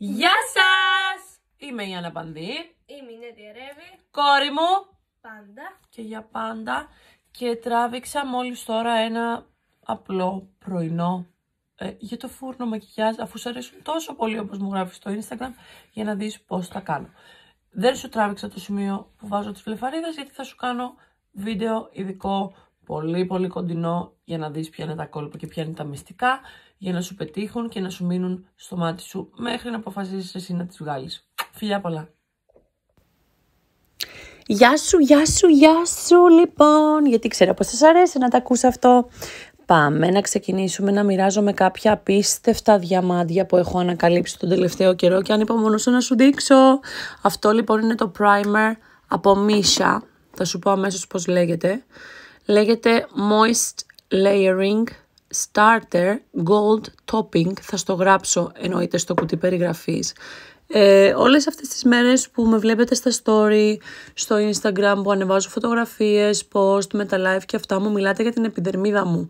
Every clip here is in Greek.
Γεια σας! Είμαι η Άννα Πανδή. Είμαι η Νέτια Ρεύη. Κόρη μου. Πάντα. Και για πάντα. Και τράβηξα μόλις τώρα ένα απλό πρωινό ε, για το φούρνο μακιγιάζ, αφού σου αρέσουν τόσο πολύ όπως μου γράφεις στο Instagram, για να δεις πώς τα κάνω. Δεν σου τράβηξα το σημείο που βάζω τις βλεφαρίδες, γιατί θα σου κάνω βίντεο ειδικό πολύ πολύ κοντινό για να δεις ποια είναι τα κόλπα και ποια είναι τα μυστικά για να σου πετύχουν και να σου μείνουν στο μάτι σου μέχρι να αποφασίσεις εσύ να τις βγάλεις. Φιλιά πολλά! Γεια σου, γεια σου, γεια σου λοιπόν, γιατί ξέρω πως σας αρέσει να τα ακούσω αυτό. Πάμε να ξεκινήσουμε να μοιράζομαι κάποια απίστευτα διαμάντια που έχω ανακαλύψει τον τελευταίο καιρό και αν υπομονώσω να σου δείξω. Αυτό λοιπόν είναι το primer από Misha, θα σου πω αμέσως πώς λέγεται. Λέγεται Moist Layering Starter Gold Topping. Θα στο γράψω εννοείται στο κουτί περιγραφής. Ε, όλες αυτές τις μέρες που με βλέπετε στα story, στο instagram που ανεβάζω φωτογραφίες, post με τα live και αυτά μου, μιλάτε για την επιδερμίδα μου.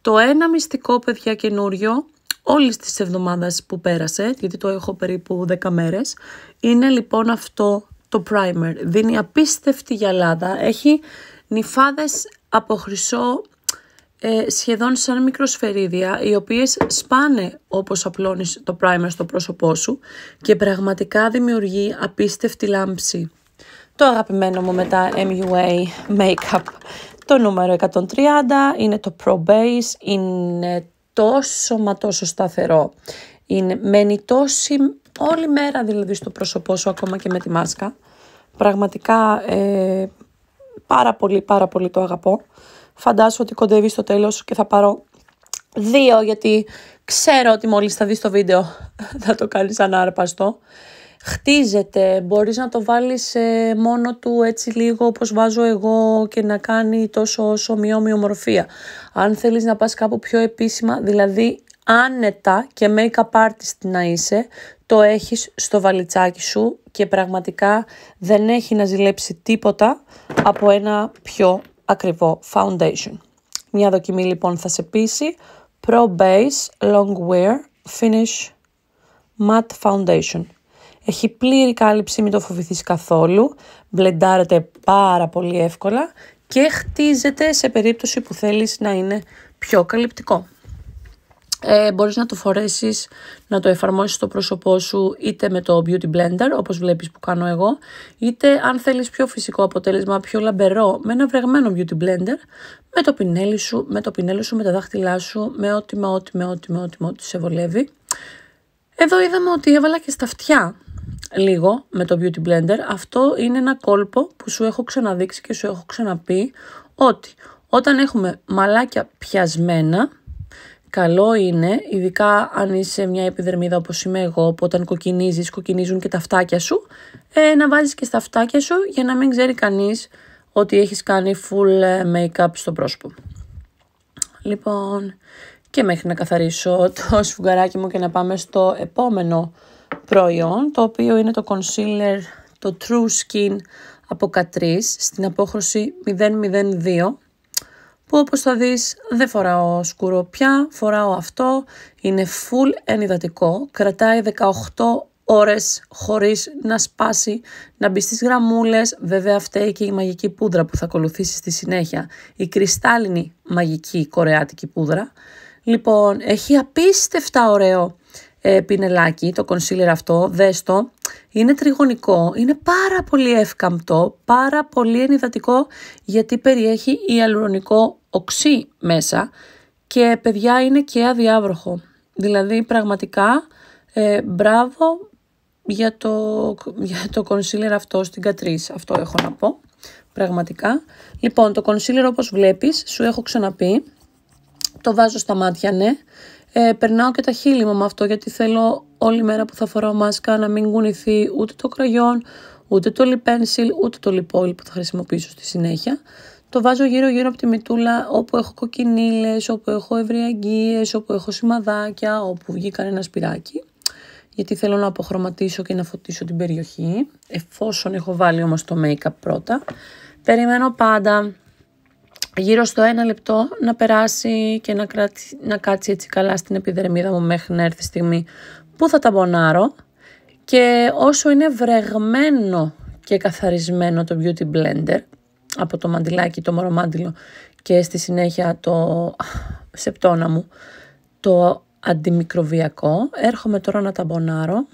Το ένα μυστικό παιδιά καινούριο όλης της εβδομάδες που πέρασε, γιατί το έχω περίπου 10 μέρες, είναι λοιπόν αυτό το primer. Δίνει απίστευτη γυαλάδα, έχει νυφάδες από χρυσό ε, σχεδόν σαν μικροσφαιρίδια οι οποίες σπάνε όπως απλώνεις το primer στο πρόσωπό σου και πραγματικά δημιουργεί απίστευτη λάμψη. Το αγαπημένο μου μετά MUA Makeup το νούμερο 130 είναι το Pro Base, είναι τόσο μα τόσο σταθερό. Είναι, μένει τόση όλη μέρα δηλαδή στο πρόσωπό σου ακόμα και με τη μάσκα. Πραγματικά ε, πάρα πολύ πάρα πολύ το αγαπώ. Φαντάζομαι ότι κοντεύει στο τέλος και θα πάρω δύο γιατί ξέρω ότι μόλις θα δεις το βίντεο θα το κάνεις ανάρπαστο. Χτίζεται, μπορείς να το βάλεις μόνο του έτσι λίγο όπως βάζω εγώ και να κάνει τόσο όσο ομοιόμοιο Αν θέλεις να πας κάπου πιο επίσημα, δηλαδή άνετα και make-up artist να είσαι, το έχεις στο βαλιτσάκι σου και πραγματικά δεν έχει να ζηλέψει τίποτα από ένα πιο ακριβό foundation. Μια δοκιμή λοιπόν θα σε πείσει. Pro Base Long Wear Finish Matte Foundation. Έχει πλήρη κάλυψη, μην το φοβηθείς καθόλου, μπλεντάρεται πάρα πολύ εύκολα και χτίζεται σε περίπτωση που θέλεις να είναι πιο καλυπτικό ε, μπορείς να το φορέσεις, να το εφαρμόσεις στο πρόσωπό σου είτε με το Beauty Blender, όπως βλέπεις που κάνω εγώ, είτε αν θέλεις πιο φυσικό αποτέλεσμα, πιο λαμπερό, με ένα βρεγμένο Beauty Blender, με το πινέλι σου, με το πινέλι σου, με τα δάχτυλά σου, με ό,τι, με ό,τι, με ό,τι, με ό,τι, με ό,τι σε βολεύει. Εδώ είδαμε ότι έβαλα και στα αυτιά λίγο με το Beauty Blender. Αυτό είναι ένα κόλπο που σου έχω ξαναδείξει και σου έχω ξαναπεί ότι όταν έχουμε μαλάκια πιασμένα, Καλό είναι, ειδικά αν είσαι μια επιδερμίδα όπως είμαι εγώ, που όταν κοκκινίζεις, κοκκινίζουν και τα φτάκια σου, ε, να βάλεις και στα φτάκια σου για να μην ξέρει κανείς ότι έχεις κάνει full ε, make-up στο πρόσωπο. Λοιπόν, και μέχρι να καθαρίσω το σφουγγαράκι μου και να πάμε στο επόμενο προϊόν, το οποίο είναι το concealer, το True Skin από Catrice, στην απόχρωση 002 που όπως θα δεις δεν φοράω σκούρο πια, φοράω αυτό, είναι full ενυδατικό, κρατάει 18 ώρες χωρίς να σπάσει, να μπει στις γραμμούλες, βέβαια αυτή και η μαγική πούδρα που θα ακολουθήσει στη συνέχεια, η κρυστάλλινη μαγική κορεάτικη πούδρα. Λοιπόν, έχει απίστευτα ωραίο ε, πινελάκι, το κονσίλερ αυτό, δες το, είναι τριγωνικό, είναι πάρα πολύ εύκαμπτο, πάρα πολύ ενυδατικό γιατί περιέχει ιαλουρονικό οξύ μέσα και παιδιά είναι και αδιάβροχο. Δηλαδή πραγματικά ε, μπράβο για το, για το αυτό στην Κατρίς. Αυτό έχω να πω πραγματικά. Λοιπόν το κονσίλερ όπως βλέπεις σου έχω ξαναπεί. Το βάζω στα μάτια ναι. Ε, περνάω και τα χείλη μου με αυτό γιατί θέλω όλη μέρα που θα φοράω μάσκα να μην κουνηθεί ούτε το κραγιόν, ούτε το lip pencil, ούτε το lip που θα χρησιμοποιήσω στη συνέχεια. Το βάζω γύρω-γύρω από τη μητούλα όπου έχω κοκκινίλες, όπου έχω ευρυαγγίες, όπου έχω σημαδάκια, όπου βγήκαν ένα σπυράκι. Γιατί θέλω να αποχρωματίσω και να φωτίσω την περιοχή, εφόσον έχω βάλει όμως το make-up πρώτα. Περιμένω πάντα γύρω στο ένα λεπτό να περάσει και να, κράτη, να κάτσει έτσι καλά στην επιδερμίδα μου μέχρι να έρθει η στιγμή που θα τα μπονάρω. Και όσο είναι βρεγμένο και καθαρισμένο το Beauty Blender, από το μαντιλάκι, το μωρομάντιλο και στη συνέχεια το σεπτόνα μου, το αντιμικροβιακό. Έρχομαι τώρα να ταμπονάρω.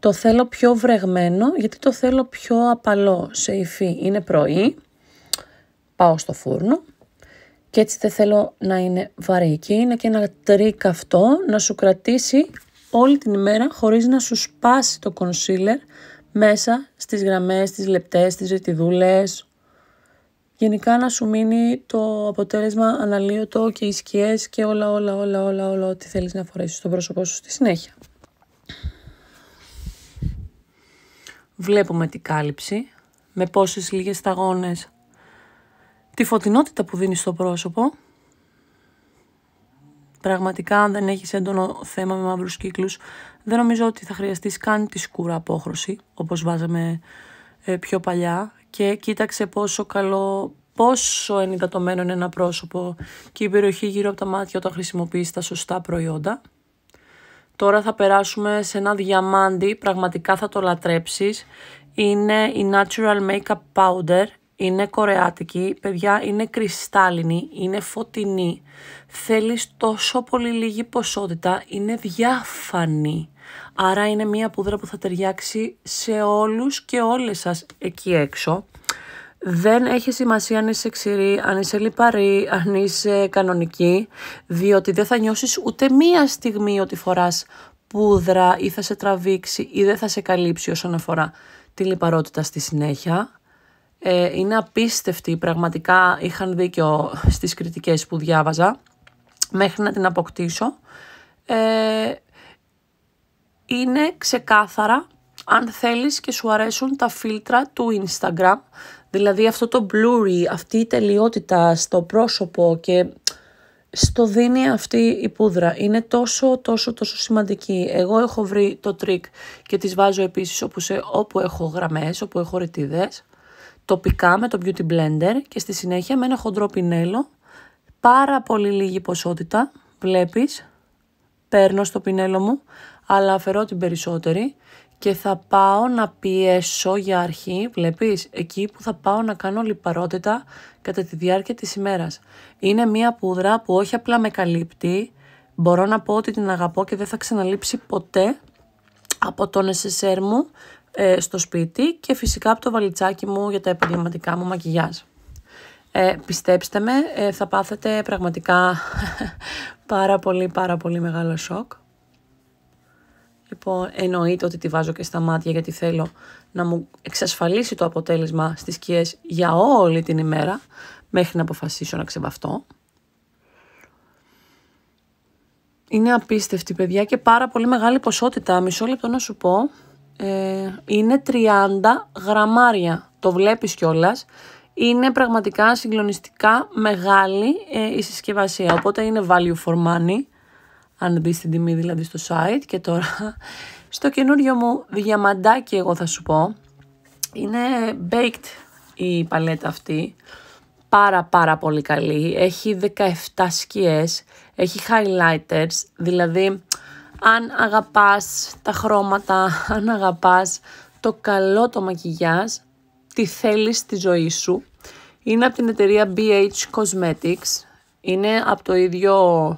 Το θέλω πιο βρεγμένο γιατί το θέλω πιο απαλό σε υφή. Είναι πρωί, πάω στο φούρνο και έτσι δεν θέλω να είναι βαρύ και είναι και ένα τρίκ αυτό να σου κρατήσει όλη την ημέρα χωρίς να σου σπάσει το κονσίλερ μέσα στις γραμμές, στις λεπτές, στις ρητιδούλες. Γενικά να σου μείνει το αποτέλεσμα αναλύωτο και οι σκιές και όλα όλα όλα όλα όλα ό,τι θέλεις να φορέσεις στο πρόσωπό σου στη συνέχεια. Βλέπουμε την κάλυψη, με πόσες λίγες σταγόνες, τη φωτεινότητα που δίνεις στο πρόσωπο. Πραγματικά αν δεν έχεις έντονο θέμα με μαύρους κύκλους δεν νομίζω ότι θα χρειαστείς καν τη σκούρα απόχρωση, όπως βάζαμε ε, πιο παλιά. Και κοίταξε πόσο καλό, πόσο ενυδατωμένο είναι ένα πρόσωπο και η περιοχή γύρω από τα μάτια όταν χρησιμοποιείς τα σωστά προϊόντα. Τώρα θα περάσουμε σε ένα διαμάντι, πραγματικά θα το λατρέψεις. Είναι η Natural Makeup Powder είναι κορεάτικη, παιδιά είναι κρυστάλλινη, είναι φωτεινή, θέλεις τόσο πολύ λίγη ποσότητα, είναι διάφανη. Άρα είναι μία πούδρα που θα ταιριάξει σε όλους και όλες σας εκεί έξω. Δεν έχει σημασία αν είσαι ξηρή, αν είσαι λιπαρή, αν είσαι κανονική, διότι δεν θα νιώσεις ούτε μία στιγμή ότι φοράς πούδρα ή θα σε τραβήξει ή δεν θα σε καλύψει όσον αφορά τη λιπαρότητα στη συνέχεια. Ε, είναι απίστευτη, πραγματικά είχαν δίκιο στις κριτικές που διάβαζα μέχρι να την αποκτήσω. Ε, είναι ξεκάθαρα αν θέλεις και σου αρέσουν τα φίλτρα του Instagram, δηλαδή αυτό το blurry, αυτή η τελειότητα στο πρόσωπο και στο δίνει αυτή η πούδρα. Είναι τόσο τόσο τόσο σημαντική. Εγώ έχω βρει το trick και τις βάζω επίσης όπου, σε, όπου έχω γραμμές, όπου έχω ρητίδες τοπικά με το Beauty Blender και στη συνέχεια με ένα χοντρό πινέλο, πάρα πολύ λίγη ποσότητα, βλέπεις, παίρνω στο πινέλο μου, αλλά αφαιρώ την περισσότερη και θα πάω να πιέσω για αρχή, βλέπεις, εκεί που θα πάω να κάνω λιπαρότητα κατά τη διάρκεια της ημέρας. Είναι μία πούδρα που όχι απλά με καλύπτει, μπορώ να πω ότι την αγαπώ και δεν θα ξαναλείψει ποτέ από τον SSR μου ε, στο σπίτι και φυσικά από το βαλιτσάκι μου για τα επαγγελματικά μου μακιγιάζ. Ε, πιστέψτε με, ε, θα πάθετε πραγματικά πάρα πολύ πάρα πολύ μεγάλο σοκ. Λοιπόν, εννοείται ότι τη βάζω και στα μάτια γιατί θέλω να μου εξασφαλίσει το αποτέλεσμα στις σκιές για όλη την ημέρα μέχρι να αποφασίσω να ξεβαφτώ. Είναι απίστευτη παιδιά και πάρα πολύ μεγάλη ποσότητα. Μισό λεπτό να σου πω ε, είναι 30 γραμμάρια. Το βλέπεις κιόλας. Είναι πραγματικά συγκλονιστικά μεγάλη ε, η συσκευασία. Οπότε είναι value for money. Αν μπει στην τιμή δηλαδή στο site. Και τώρα στο καινούριο μου διαμαντάκι εγώ θα σου πω. Είναι baked η παλέτα αυτή. Πάρα πάρα πολύ καλή. Έχει 17 σκιές. Έχει highlighters. Δηλαδή αν αγαπάς τα χρώματα, αν αγαπάς το καλό το μακιγιάζ, τι θέλεις στη ζωή σου. Είναι από την εταιρεία BH Cosmetics, είναι από το ίδιο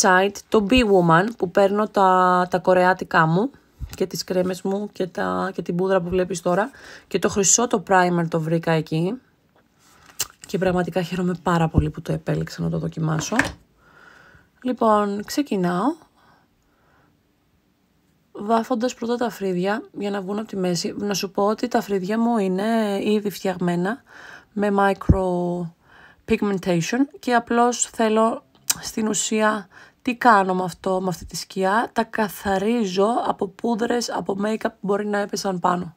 site, το B-Woman, που παίρνω τα, τα κορεάτικά μου και τις κρέμες μου και, τα, και την πούδρα που βλέπεις τώρα. Και το χρυσό το primer το βρήκα εκεί. Και πραγματικά χαίρομαι πάρα πολύ που το επέλεξα να το δοκιμάσω. Λοιπόν, ξεκινάω βάφοντα πρώτα τα φρύδια για να βγουν από τη μέση. Να σου πω ότι τα φρύδια μου είναι ήδη φτιαγμένα με micro pigmentation και απλώς θέλω στην ουσία τι κάνω με αυτό, με αυτή τη σκιά. Τα καθαρίζω από πούδρες, από make-up που μπορεί να έπεσαν πάνω.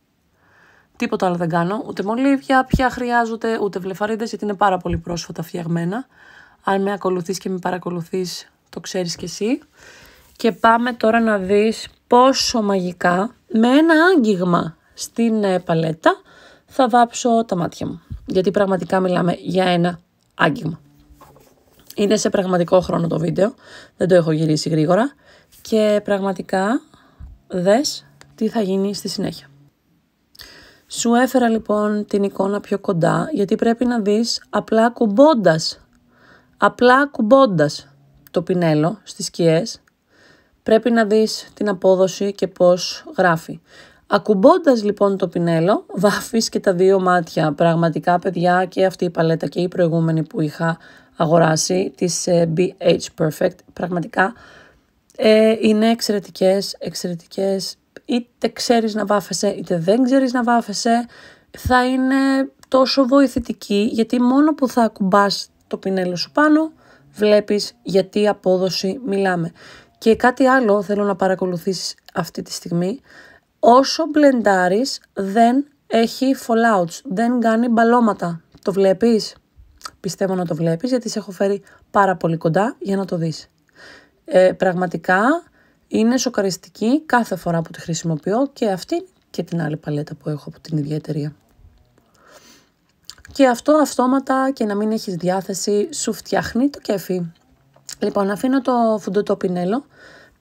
Τίποτα άλλο δεν κάνω, ούτε μολύβια πια χρειάζονται, ούτε βλεφαρίδες γιατί είναι πάρα πολύ πρόσφατα φτιαγμένα. Αν με ακολουθείς και με παρακολουθείς το ξέρεις κι εσύ. Και πάμε τώρα να δεις πόσο μαγικά με ένα άγγιγμα στην ε, παλέτα θα βάψω τα μάτια μου. Γιατί πραγματικά μιλάμε για ένα άγγιγμα. Είναι σε πραγματικό χρόνο το βίντεο, δεν το έχω γυρίσει γρήγορα και πραγματικά δες τι θα γίνει στη συνέχεια. Σου έφερα λοιπόν την εικόνα πιο κοντά γιατί πρέπει να δεις απλά κουμπώντας, απλά κουμπώντας το πινέλο στις σκιές πρέπει να δεις την απόδοση και πώς γράφει. Ακουμπώντας λοιπόν το πινέλο, βάφεις και τα δύο μάτια. Πραγματικά παιδιά και αυτή η παλέτα και η προηγούμενη που είχα αγοράσει, της ε, BH Perfect, πραγματικά ε, είναι εξαιρετικές, εξαιρετικές. Είτε ξέρεις να βάφεσαι είτε δεν ξέρεις να βάφεσαι, θα είναι τόσο βοηθητική γιατί μόνο που θα ακουμπάς το πινέλο σου πάνω, βλέπεις γιατί απόδοση μιλάμε. Και κάτι άλλο θέλω να παρακολουθήσεις αυτή τη στιγμή. Όσο μπλεντάρεις δεν έχει fallouts, δεν κάνει μπαλώματα. Το βλέπεις? Πιστεύω να το βλέπεις γιατί σε έχω φέρει πάρα πολύ κοντά για να το δεις. Ε, πραγματικά είναι σοκαριστική κάθε φορά που τη χρησιμοποιώ και αυτή και την άλλη παλέτα που έχω από την ίδια Και αυτό αυτόματα και να μην έχεις διάθεση σου φτιάχνει το κέφι. Λοιπόν, αφήνω το φουντωτό πινέλο,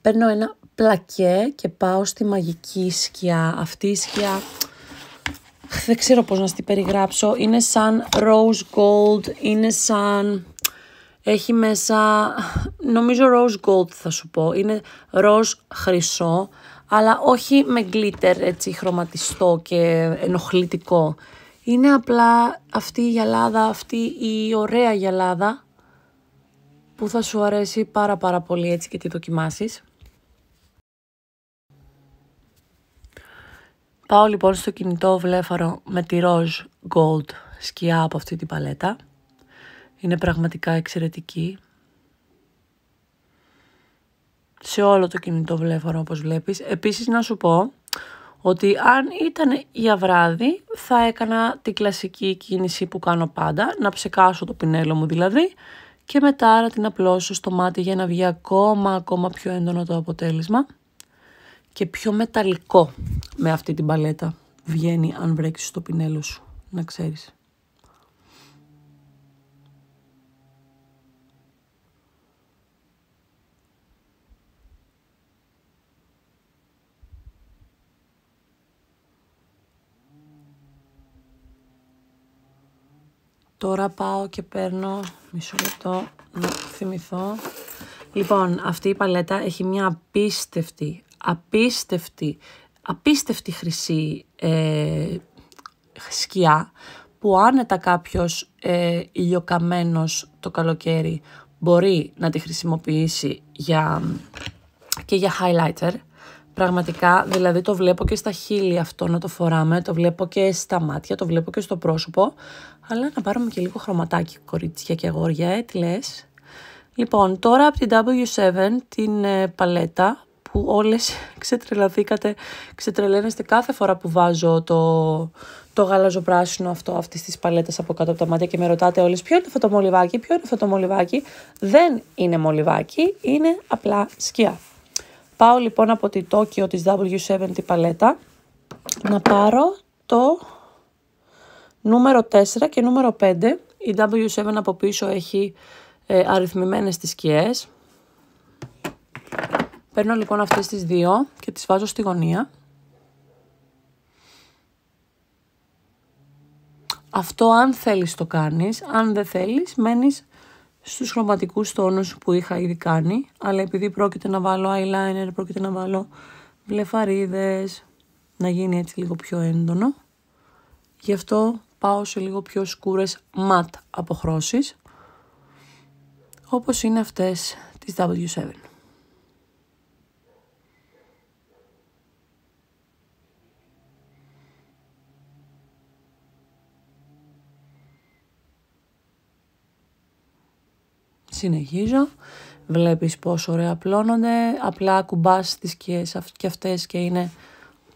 παίρνω ένα πλακέ και πάω στη μαγική σκιά. Αυτή η σκιά δεν ξέρω πώς να την περιγράψω. Είναι σαν rose gold, είναι σαν... Έχει μέσα, νομίζω rose gold θα σου πω, είναι rose χρυσό, αλλά όχι με glitter έτσι χρωματιστό και ενοχλητικό. Είναι απλά αυτή η γυαλάδα, αυτή η ωραία γυαλάδα που θα σου αρέσει πάρα πάρα πολύ έτσι και τη δοκιμάσεις. Πάω λοιπόν στο κινητό βλέφαρο με τη Rose gold σκιά από αυτή την παλέτα. Είναι πραγματικά εξαιρετική. Σε όλο το κινητό βλέφαρο όπως βλέπεις. Επίσης να σου πω ότι αν ήταν για βράδυ θα έκανα την κλασική κίνηση που κάνω πάντα, να ψεκάσω το πινέλο μου δηλαδή και μετά να την απλώσω στο μάτι για να βγει ακόμα, ακόμα πιο έντονο το αποτέλεσμα και πιο μεταλλικό με αυτή την παλέτα βγαίνει αν βρέξεις το πινέλο σου, να ξέρεις. Τώρα πάω και παίρνω μισό λεπτό να θυμηθώ. Λοιπόν, αυτή η παλέτα έχει μια απίστευτη, απίστευτη, απίστευτη χρυσή ε, σκιά που άνετα κάποιος ε, ηλιοκαμένος το καλοκαίρι μπορεί να τη χρησιμοποιήσει για, και για highlighter. Πραγματικά, δηλαδή το βλέπω και στα χείλη αυτό να το φοράμε, το βλέπω και στα μάτια, το βλέπω και στο πρόσωπο. Αλλά να πάρουμε και λίγο χρωματάκι, κορίτσια και αγόρια, ε, τι λες. Λοιπόν, τώρα από την W7, την ε, παλέτα, που όλες ξετρελαθήκατε, ξετρελαίνεστε κάθε φορά που βάζω το, το γαλαζοπράσινο αυτό αυτής της παλέτας από κάτω από τα μάτια και με ρωτάτε όλες ποιο είναι αυτό το μολυβάκι, ποιο είναι αυτό το μολυβάκι. Δεν είναι μολυβάκι, είναι απλά σκιά. Πάω λοιπόν από τη Tokyo της W7 της παλέτα να πάρω το νούμερο 4 και νούμερο 5. Η W7 από πίσω έχει ε, αριθμημένες τις σκιές. Παίρνω λοιπόν αυτές τις δύο και τις βάζω στη γωνία. Αυτό αν θέλεις το κάνεις, αν δεν θέλεις μένεις στους χρωματικούς τόνους που είχα ήδη κάνει, αλλά επειδή πρόκειται να βάλω eyeliner, πρόκειται να βάλω βλεφαρίδες, να γίνει έτσι λίγο πιο έντονο. Γι' αυτό πάω σε λίγο πιο σκούρες matte αποχρώσεις, όπως είναι αυτές της W7. συνεχίζω. Βλέπεις πόσο ωραία απλώνονται, απλά κουμπάς τις σκιές και αυτές και είναι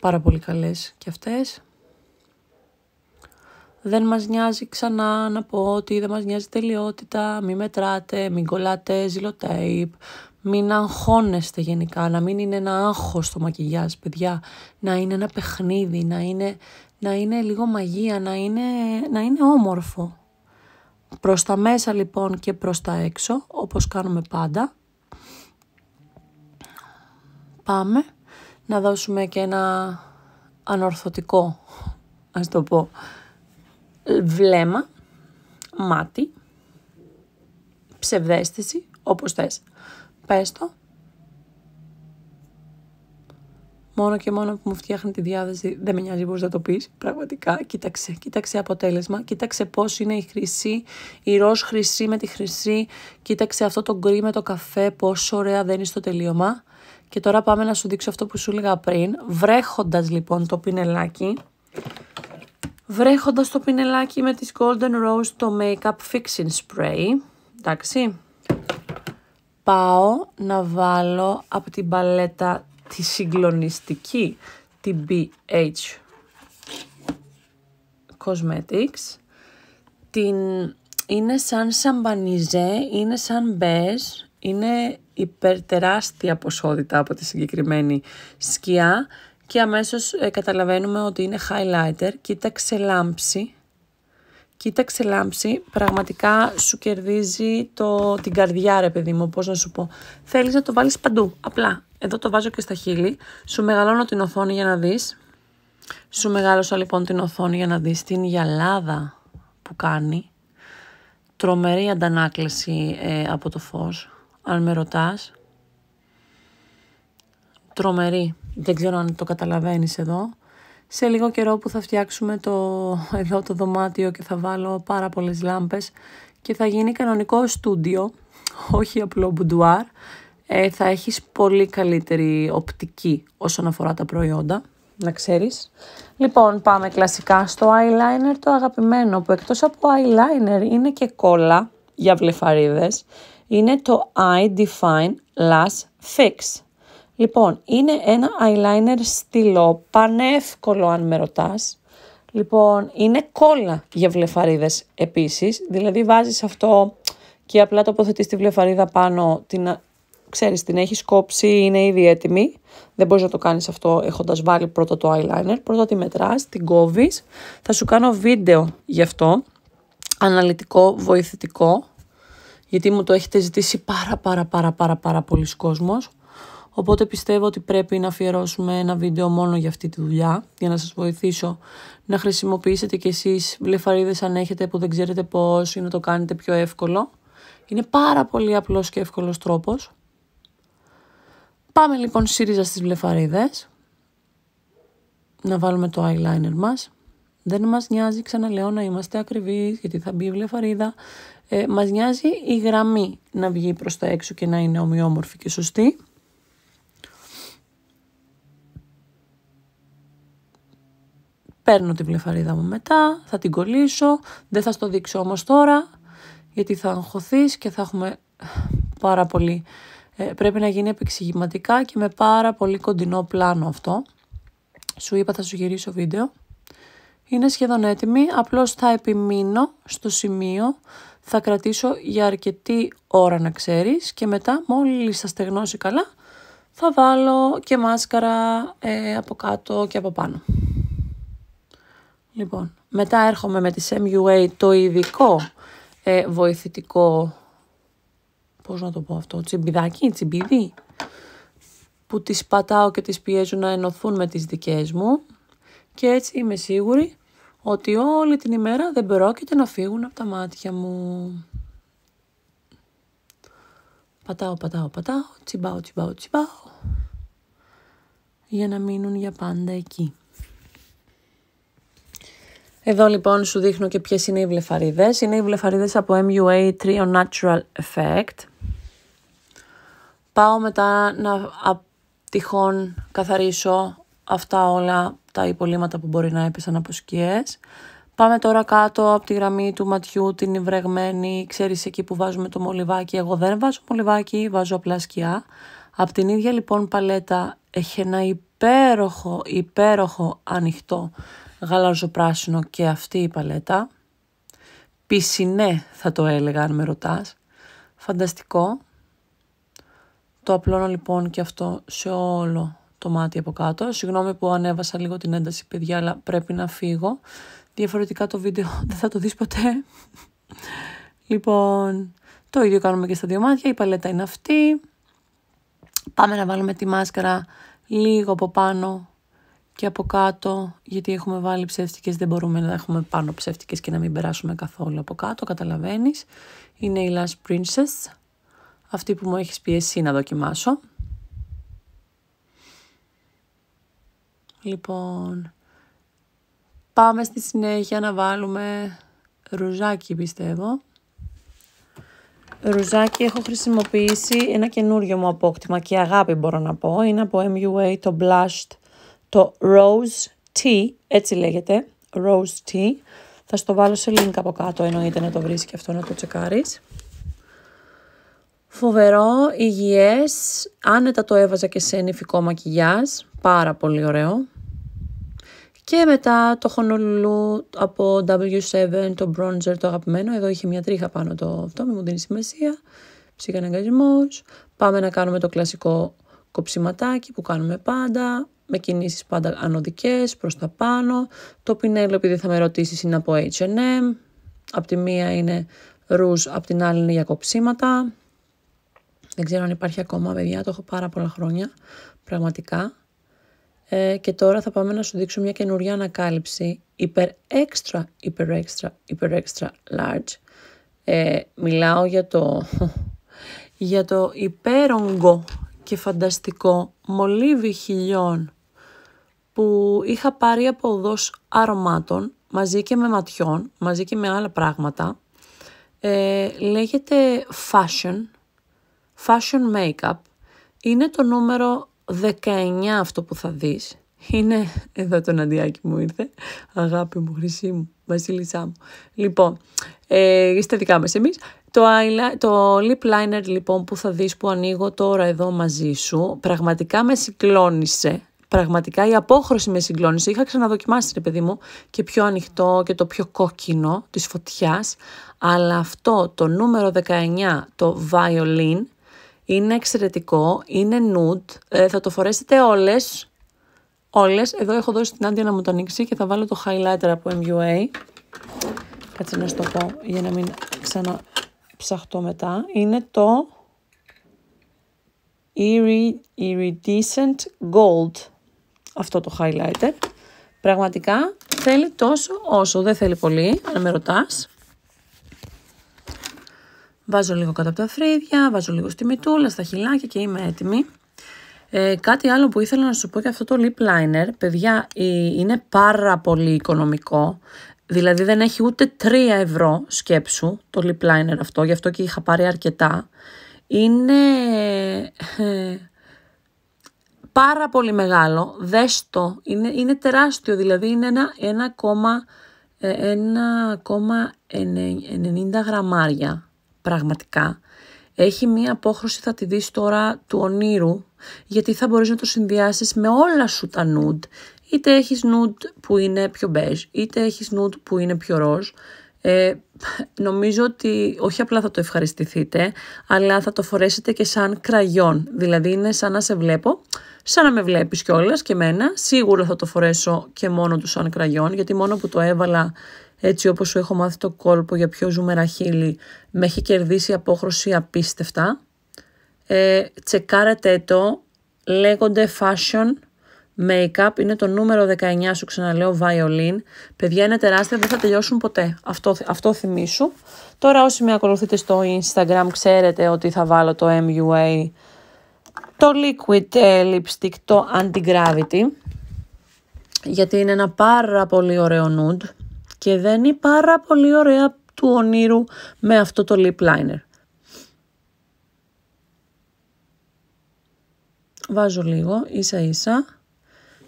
πάρα πολύ καλές και αυτές. Δεν μας νοιάζει ξανά να πω ότι δεν μας νοιάζει τελειότητα, μην μετράτε, μην κολλάτε ζηλοτέιπ, μην αγχώνεστε γενικά, να μην είναι ένα άγχος το μακιγιάζ, παιδιά, να είναι ένα παιχνίδι, να είναι, να είναι λίγο μαγεία, να είναι, να είναι όμορφο προς τα μέσα λοιπόν και προς τα έξω, όπως κάνουμε πάντα. Πάμε να δώσουμε και ένα ανορθωτικό, ας το πω, βλέμμα, μάτι, ψευδέστηση, όπως θες. Πες το, μόνο και μόνο που μου φτιάχνει τη διάθεση, δεν με νοιάζει πώς θα το πεις, πραγματικά, κοίταξε, κοίταξε αποτέλεσμα, κοίταξε πώς είναι η χρυσή, η ροζ χρυσή με τη χρυσή, κοίταξε αυτό το γκρι με το καφέ, πόσο ωραία είναι στο τελείωμα. Και τώρα πάμε να σου δείξω αυτό που σου έλεγα πριν, βρέχοντας λοιπόν το πινελάκι, βρέχοντας το πινελάκι με τις Golden Rose το Makeup Fixing Spray, εντάξει, πάω να βάλω από την παλέτα τη συγκλονιστική BH Cosmetics. Την... Είναι σαν σαμπανιζέ, είναι σαν μπέζ, είναι υπερτεράστια ποσότητα από τη συγκεκριμένη σκιά και αμέσως ε, καταλαβαίνουμε ότι είναι highlighter. Κοίταξε λάμψη, Κοίταξε λάμψη, πραγματικά σου κερδίζει το, την καρδιά ρε παιδί μου, πώς να σου πω. Θέλεις να το βάλεις παντού, απλά. Εδώ το βάζω και στα χείλη. Σου μεγαλώνω την οθόνη για να δεις. Σου μεγάλωσα λοιπόν την οθόνη για να δεις την γυαλάδα που κάνει. Τρομερή αντανάκληση ε, από το φως, αν με ρωτάς. Τρομερή. Δεν ξέρω αν το καταλαβαίνεις εδώ σε λίγο καιρό που θα φτιάξουμε το, εδώ το δωμάτιο και θα βάλω πάρα πολλές λάμπες και θα γίνει κανονικό στούντιο, όχι απλό μπουντουάρ. Ε, θα έχεις πολύ καλύτερη οπτική όσον αφορά τα προϊόντα, να ξέρεις. Λοιπόν, πάμε κλασικά στο eyeliner το αγαπημένο που εκτός από eyeliner είναι και κόλλα για βλεφαρίδες. Είναι το Eye Define Lash Fix. Λοιπόν, είναι ένα eyeliner στυλό, πανεύκολο αν με ρωτάς. Λοιπόν, είναι κόλλα για βλεφαρίδες επίσης, δηλαδή βάζεις αυτό και απλά τοποθετείς τη βλεφαρίδα πάνω, την, ξέρεις, την έχεις κόψει, είναι ήδη έτοιμη. Δεν μπορείς να το κάνεις αυτό έχοντας βάλει πρώτα το eyeliner, πρώτα τη μετράς, την κόβεις. Θα σου κάνω βίντεο γι' αυτό, αναλυτικό, βοηθητικό, γιατί μου το έχετε ζητήσει πάρα πάρα πάρα πάρα πάρα πολλοί κόσμος. Οπότε πιστεύω ότι πρέπει να αφιερώσουμε ένα βίντεο μόνο για αυτή τη δουλειά, για να σας βοηθήσω να χρησιμοποιήσετε κι εσείς βλεφαρίδες αν έχετε που δεν ξέρετε πώς ή να το κάνετε πιο εύκολο. Είναι πάρα πολύ απλός και εύκολος τρόπος. Πάμε λοιπόν σύριζα στις βλεφαρίδες. Να βάλουμε το eyeliner μας. Δεν μας νοιάζει, ξαναλέω, να είμαστε ακριβείς, γιατί θα μπει η βλεφαρίδα. Ε, μας νοιάζει η γραμμή να βγει προς τα έξω και να είναι ομοιόμορφη και σωστή. Παίρνω την πλεφαρίδα μου μετά, θα την κολλήσω, δεν θα στο δείξω όμως τώρα, γιατί θα αγχωθείς και θα έχουμε πάρα πολύ... Ε, πρέπει να γίνει επεξηγηματικά και με πάρα πολύ κοντινό πλάνο αυτό. Σου είπα θα σου γυρίσω βίντεο. Είναι σχεδόν έτοιμη, απλώς θα επιμείνω στο σημείο, θα κρατήσω για αρκετή ώρα να ξέρεις και μετά μόλις θα στεγνώσει καλά θα βάλω και μάσκαρα ε, από κάτω και από πάνω. Λοιπόν, μετά έρχομαι με τις MUA το ειδικό ε, βοηθητικό, πώς να το πω αυτό, τσιμπιδάκι, τσιμπίδι, που τις πατάω και τις πιέζω να ενωθούν με τις δικές μου και έτσι είμαι σίγουρη ότι όλη την ημέρα δεν πρόκειται να φύγουν από τα μάτια μου. Πατάω, πατάω, πατάω, τσιμπάω, τσιμπάω, τσιμπάω, για να μείνουν για πάντα εκεί. Εδώ λοιπόν σου δείχνω και ποιες είναι οι βλεφαρίδες. Είναι οι βλεφαρίδες από MUA Trio Natural Effect. Πάω μετά να τυχόν καθαρίσω αυτά όλα τα υπολείμματα που μπορεί να έπεσαν από σκιές. Πάμε τώρα κάτω από τη γραμμή του ματιού, την υβρεγμένη, ξέρεις εκεί που βάζουμε το μολυβάκι. Εγώ δεν βάζω μολυβάκι, βάζω απλά σκιά. Από την ίδια λοιπόν παλέτα έχει ένα υπέροχο, υπέροχο ανοιχτό γαλαζοπράσινο και αυτή η παλέτα. Πισινέ θα το έλεγα αν με ρωτάς. Φανταστικό. Το απλώνω λοιπόν και αυτό σε όλο το μάτι από κάτω. Συγγνώμη που ανέβασα λίγο την ένταση παιδιά αλλά πρέπει να φύγω. Διαφορετικά το βίντεο δεν θα το δεις ποτέ. Λοιπόν, το ίδιο κάνουμε και στα δύο μάτια. Η παλέτα είναι αυτή. Πάμε να βάλουμε τη μάσκαρα λίγο από πάνω και από κάτω, γιατί έχουμε βάλει ψεύτικες, δεν μπορούμε να έχουμε πάνω ψεύτικες και να μην περάσουμε καθόλου από κάτω, καταλαβαίνεις. Είναι η Last Princess, αυτή που μου έχεις εσύ να δοκιμάσω. Λοιπόν, πάμε στη συνέχεια να βάλουμε ρουζάκι πιστεύω. Ρουζάκι έχω χρησιμοποιήσει ένα καινούριο μου απόκτημα και αγάπη μπορώ να πω. Είναι από MUA το Blushed το rose tea, έτσι λέγεται, rose tea. Θα στο βάλω σε link από κάτω, εννοείται να το βρεις και αυτό να το τσεκάρεις. Φοβερό, υγιές, άνετα το έβαζα και σε νηφικό μακιγιάζ, πάρα πολύ ωραίο. Και μετά το χονολουλού από W7, το bronzer το αγαπημένο, εδώ είχε μια τρίχα πάνω το αυτό, μην μου δίνει σημασία. Ψυχαναγκασμός, πάμε να κάνουμε το κλασικό κοψιματάκι που κάνουμε πάντα, με κινήσεις πάντα ανωδικές, προς τα πάνω. Το πινέλο επειδή θα με ρωτήσεις είναι από H&M, Απ' τη μία είναι ρούζ, απ' την άλλη είναι για κοψίματα. Δεν ξέρω αν υπάρχει ακόμα παιδιά, το έχω πάρα πολλά χρόνια, πραγματικά. Ε, και τώρα θα πάμε να σου δείξω μια καινουρια ανακάλυψη υπερ extra, υπερ extra, υπερ extra large. Ε, μιλάω για το, για το υπέρογκο και φανταστικό μολύβι χιλιών που είχα πάρει από οδός αρωμάτων μαζί και με ματιών, μαζί και με άλλα πράγματα. Ε, λέγεται Fashion, Fashion Makeup. Είναι το νούμερο 19 αυτό που θα δεις. Είναι, εδώ το Ναντιάκι μου ήρθε, αγάπη μου, χρυσή μου, βασίλισσά μου. Λοιπόν, ε, είστε δικά μας εμείς. Το, το lip liner λοιπόν που θα δεις που ανοίγω τώρα εδώ μαζί σου, πραγματικά με συγκλώνησε πραγματικά η απόχρωση με συγκλώνησε. Είχα ξαναδοκιμάσει, ρε παιδί μου, και πιο ανοιχτό και το πιο κόκκινο της φωτιάς, αλλά αυτό το νούμερο 19, το violin, είναι εξαιρετικό, είναι nude, ε, θα το φορέσετε όλες, όλες. Εδώ έχω δώσει την άντια να μου το ανοίξει και θα βάλω το highlighter από MUA. Κάτσε να σου το πω για να μην ξαναψαχτώ μετά. Είναι το Iridescent Gold αυτό το highlighter. Πραγματικά θέλει τόσο όσο, δεν θέλει πολύ, αν με ρωτάς. Βάζω λίγο κάτω από τα φρύδια, βάζω λίγο στη μητούλα, στα χυλάκια και είμαι έτοιμη. Ε, κάτι άλλο που ήθελα να σου πω και αυτό το lip liner, παιδιά, ε, είναι πάρα πολύ οικονομικό. Δηλαδή δεν έχει ούτε 3 ευρώ σκέψου το lip liner αυτό, γι' αυτό και είχα πάρει αρκετά. Είναι... Ε, πάρα πολύ μεγάλο, δέστο, είναι, είναι τεράστιο, δηλαδή είναι ένα, 1,90 ε, γραμμάρια πραγματικά. Έχει μία απόχρωση, θα τη δεις τώρα, του ονείρου, γιατί θα μπορείς να το συνδυάσεις με όλα σου τα nude. Είτε έχεις nude που είναι πιο μπέζ, είτε έχεις nude που είναι πιο ροζ. Ε, νομίζω ότι όχι απλά θα το ευχαριστηθείτε, αλλά θα το φορέσετε και σαν κραγιόν. Δηλαδή είναι σαν να σε βλέπω σαν να με βλέπεις κιόλας και μένα. Σίγουρα θα το φορέσω και μόνο του σαν κραγιόν, γιατί μόνο που το έβαλα έτσι όπως σου έχω μάθει το κόλπο για πιο ζουμερά χείλη, με έχει κερδίσει απόχρωση απίστευτα. Ε, τσεκάρετε το, λέγονται fashion Make-up είναι το νούμερο 19 σου, ξαναλέω, violin. Παιδιά είναι τεράστια, δεν θα τελειώσουν ποτέ. Αυτό, αυτό θυμίσου. Τώρα όσοι με ακολουθείτε στο Instagram ξέρετε ότι θα βάλω το MUA το liquid ε, lipstick, το anti-gravity, γιατί είναι ένα πάρα πολύ ωραίο nude και δένει πάρα πολύ ωραία του ονείρου με αυτό το lip liner. Βάζω λίγο, ίσα ίσα.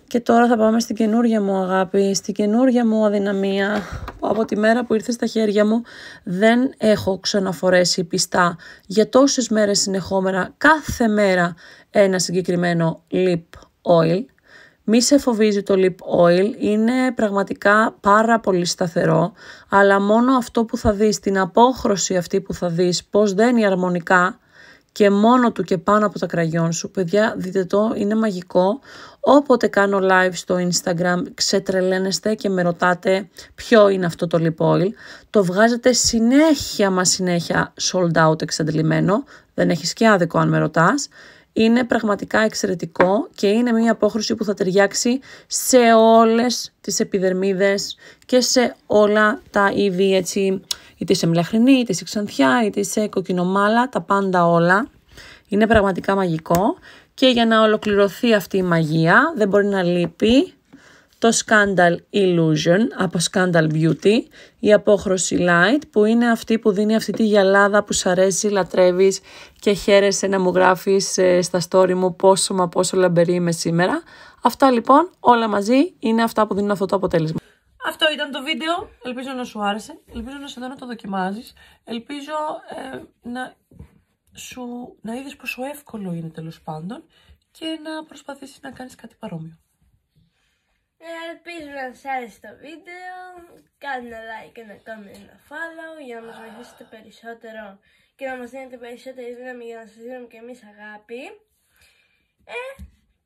Και τώρα θα πάμε στην καινούργια μου αγάπη, στην καινούργια μου αδυναμία. Από τη μέρα που ήρθε στα χέρια μου δεν έχω ξαναφορέσει πιστά για τόσες μέρες συνεχόμενα κάθε μέρα ένα συγκεκριμένο lip oil. Μη σε φοβίζει το lip oil, είναι πραγματικά πάρα πολύ σταθερό, αλλά μόνο αυτό που θα δεις, την απόχρωση αυτή που θα δεις, πώς δένει αρμονικά, και μόνο του και πάνω από τα κραγιόν σου. Παιδιά, δείτε το, είναι μαγικό. Όποτε κάνω live στο Instagram, ξετρελαίνεστε και με ρωτάτε ποιο είναι αυτό το lip oil. Το βγάζετε συνέχεια μα συνέχεια sold out εξαντλημένο. Δεν έχεις και άδικο αν με ρωτάς. Είναι πραγματικά εξαιρετικό και είναι μια απόχρωση που θα ταιριάξει σε όλες τις επιδερμίδες και σε όλα τα είδη έτσι είτε σε μελαχρινή, είτε σε ξανθιά, είτε σε κοκκινομάλα, τα πάντα όλα. Είναι πραγματικά μαγικό και για να ολοκληρωθεί αυτή η μαγεία δεν μπορεί να λείπει το Scandal Illusion από Scandal Beauty, η απόχρωση light που είναι αυτή που δίνει αυτή τη γυαλάδα που σ' αρέσει, λατρεύεις και χαίρεσαι να μου γράφεις ε, στα story μου πόσο μα πόσο λαμπερή είμαι σήμερα. Αυτά λοιπόν όλα μαζί είναι αυτά που δίνουν αυτό το αποτέλεσμα. Αυτό ήταν το βίντεο. Ελπίζω να σου άρεσε. Ελπίζω να σε δω να το δοκιμάζεις. Ελπίζω ε, να, σου, να είδες πόσο εύκολο είναι τέλος πάντων και να προσπαθήσεις να κάνεις κάτι παρόμοιο. Ελπίζω να σας άρεσε το βίντεο. Κάντε ένα like και ένα comment ένα follow για να μας βοηθήσετε περισσότερο και να μας δίνετε περισσότερη δύναμη για να σας δίνουμε και εμείς αγάπη. Ε,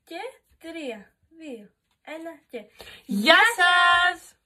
και τρία, δύο, ένα και... Γεια σας!